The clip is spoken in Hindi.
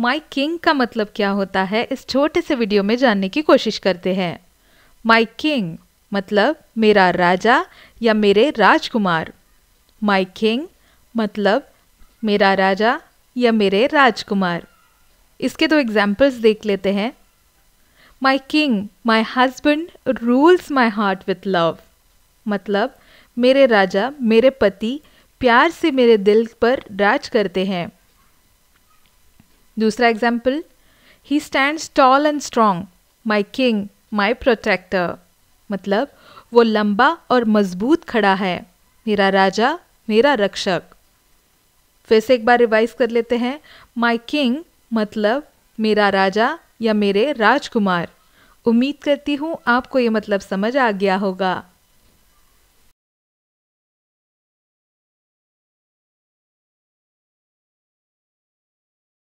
माई किंग का मतलब क्या होता है इस छोटे से वीडियो में जानने की कोशिश करते हैं माई किंग मतलब मेरा राजा या मेरे राजकुमार माई किंग मतलब मेरा राजा या मेरे राजकुमार इसके दो एग्जाम्पल्स देख लेते हैं my king my husband rules my heart with love मतलब मेरे राजा मेरे पति प्यार से मेरे दिल पर राज करते हैं दूसरा example he stand tall and strong my king my protector मतलब वो लंबा और मजबूत खड़ा है मेरा राजा मेरा रक्षक फिर से एक बार रिवाइज कर लेते हैं माई किंग मतलब मेरा राजा या मेरे राजकुमार उम्मीद करती हूँ आपको ये मतलब समझ आ गया होगा